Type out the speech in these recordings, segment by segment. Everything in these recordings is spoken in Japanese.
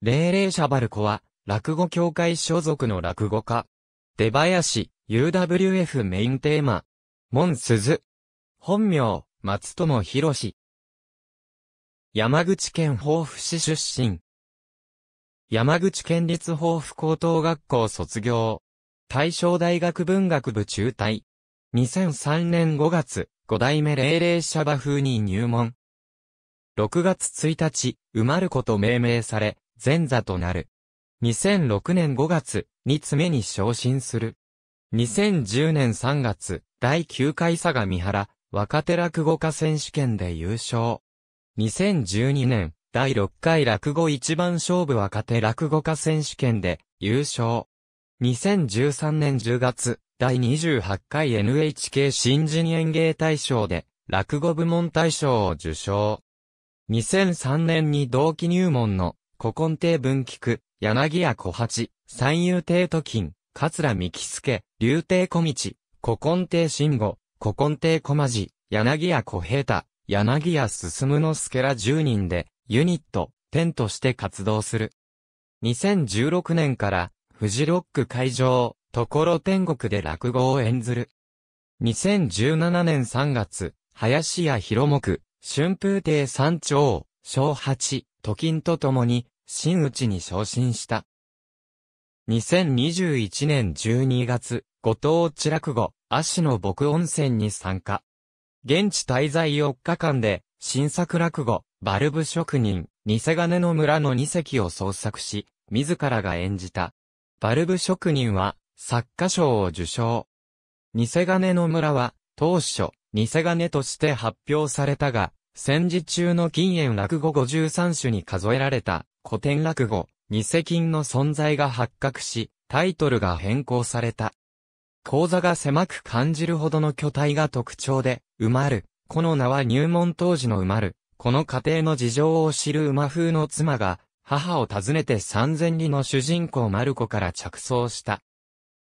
霊霊者バルコは、落語協会所属の落語家。出林、UWF メインテーマ。門鈴。本名、松友博士。山口県豊府市出身。山口県立豊府高等学校卒業。大正大学文学部中退。2003年5月、5代目霊霊者馬風に入門。6月1日、まること命名され、前座となる。2006年5月に爪に昇進する。2010年3月、第9回相模原若手落語家選手権で優勝。2012年、第6回落語一番勝負若手落語家選手権で優勝。2013年10月、第28回 NHK 新人演芸大賞で落語部門大賞を受賞。2003年に同期入門の古今亭文菊、柳屋小八、三遊亭都金、桂三木助、竜亭小道、古今亭慎吾、古今亭小間寺、柳屋小平太、柳屋進の助ら10人で、ユニット、天として活動する。2016年から、富士ロック会場、ところ天国で落語を演ずる。2017年3月、林家広目、春風亭三丁、小八、都金とともに、真打に昇進した。2021年12月、五島地落後、足の牧温泉に参加。現地滞在4日間で、新作落語、バルブ職人、偽金の村の2席を創作し、自らが演じた。バルブ職人は、作家賞を受賞。偽金の村は、当初、偽金として発表されたが、戦時中の近縁落語53種に数えられた古典落語、偽金の存在が発覚し、タイトルが変更された。講座が狭く感じるほどの巨体が特徴で、埋まる。この名は入門当時の埋まる。この家庭の事情を知る馬風の妻が、母を訪ねて三千里の主人公マルコから着想した。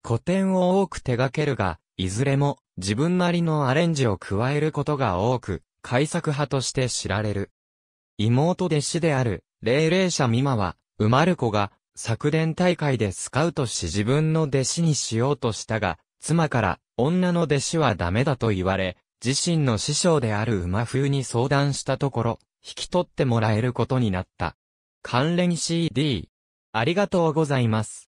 古典を多く手掛けるが、いずれも自分なりのアレンジを加えることが多く、改作派として知られる。妹弟子である、霊霊者美馬は、生まる子が、昨年大会でスカウトし自分の弟子にしようとしたが、妻から女の弟子はダメだと言われ、自身の師匠である馬風に相談したところ、引き取ってもらえることになった。関連 CD。ありがとうございます。